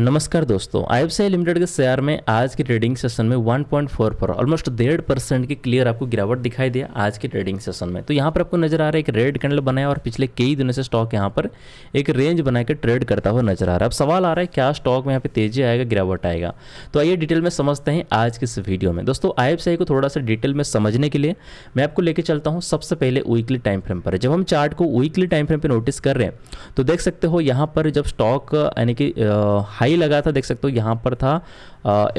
नमस्कार दोस्तों आई लिमिटेड के शेयर में आज के ट्रेडिंग सेशन में फोर पर ऑलमोस्ट डेढ़ परसेंट की क्लियर आपको गिरावट दिखाई दिया आज के ट्रेडिंग सेशन में तो यहाँ पर आपको नजर आ रहा है एक रेड कैंडल बनाया और पिछले कई दिनों से स्टॉक यहाँ पर एक रेंज बना के ट्रेड करता हुआ नजर आ रहा है अब सवाल आ रहा है क्या स्टॉक में यहाँ पे तेजी आएगा गिरावट आएगा तो आइए डिटेल में समझते हैं आज के इस वीडियो में दोस्तों आई को थोड़ा सा डिटेल में समझने के लिए मैं आपको लेकर चलता हूँ सबसे पहले वीकली टाइम फ्रेम पर जब हम चार्ट को वीकली टाइम फ्रेम पर नोटिस कर रहे हैं तो देख सकते हो यहाँ पर जब स्टॉक यानी कि हाई हाई लगा था देख सकते हो यहाँ पर था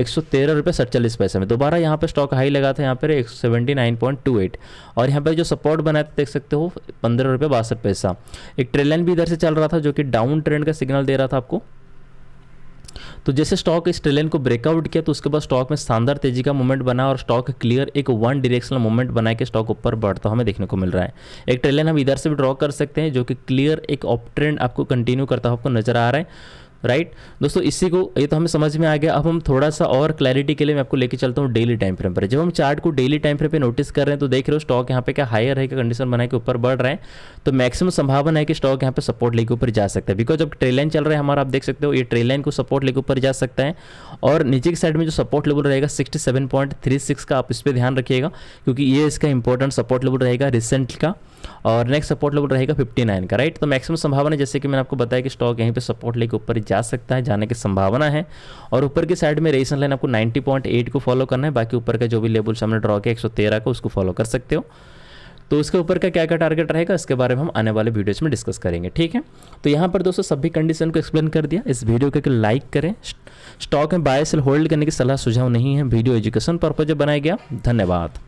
एक सौ तेरह रुपये सड़चालीस पैसे में दोबारा यहाँ पे स्टॉक हाई लगा था यहाँ पर एक सौ seventy nine point two eight और यहाँ पर जो सपोर्ट बनाया था देख सकते हो पंद्रह रुपये बासठ पैसा एक ट्रेलाइन भी इधर से चल रहा था जो कि डाउन ट्रेंड का सिग्नल दे रहा था आपको तो जैसे स्टॉक इस ट्रेलाइन को ब्रेकआउट किया तो उसके बाद स्टॉक में शानदार तेजी का मूवमेंट बना और स्टॉक क्लियर एक वन डिरेक्शनल मूवमेंट बना के स्टॉक ऊपर बढ़ता हमें देखने को मिल रहा है एक ट्रेलाइन हम इधर से भी ड्रॉ कर सकते हैं जो कि क्लियर एक ऑप ट्रेंड आपको कंटिन्यू करता हुआ आपको नजर आ रहा है राइट right? दोस्तों इसी को ये तो हमें समझ में आ गया अब हम थोड़ा सा और क्लैरिटी के लिए मैं आपको लेके चलता हूँ डेली टाइम फ्रेम पर जब हम चार्ट को डेली टाइम फ्रेम पे नोटिस कर रहे हैं तो देख रहे हो स्टॉक यहाँ पे क्या हायर है क्या कंडीशन बना के ऊपर बढ़ रहे हैं तो मैक्सिमम संभावना है कि स्टॉक यहाँ पे सपोर्ट लेके ऊपर जा सकता है बिकॉज जब ट्रेलाइन लाइन चल रहा है हमारा आप देख सकते हो ये ट्रेलाइन लाइन को सपोर्ट लेके ऊपर जा सकता है और नीचे की साइड में जो सपोर्ट लेवल रहेगा सिक्सटी का आप इस पर ध्यान रखिएगा क्योंकि ये इसका इंपॉर्टेंट सपोर्ट लेवल रहेगा रिसेंट का और नेक्स्ट सपोर्ट लेवल रहेगा फिफ्टी का राइट तो मैक्सिमम संभावना जैसे कि मैंने आपको बताया कि स्टॉक यहीं पर सपोर्ट लेके ऊपर जा सकता है जाने की संभावना है और ऊपर की साइड में रेजिस्टेंस लाइन आपको 90.8 को फॉलो करना है बाकी ऊपर का जो भी लेबल्स हमने ड्रॉ किया 113 को उसको फॉलो कर सकते हो तो उसके ऊपर का क्या क्या टारगेट रहेगा इसके बारे में हम आने वाले वीडियोज़ में डिस्कस करेंगे ठीक है तो यहाँ पर दोस्तों सभी कंडीशन को एक्सप्लेन कर दिया इस वीडियो को लाइक करें स्टॉक में बाय सेल होल्ड करने की सलाह सुझाव नहीं है वीडियो एजुकेशन पर्पज बनाया गया धन्यवाद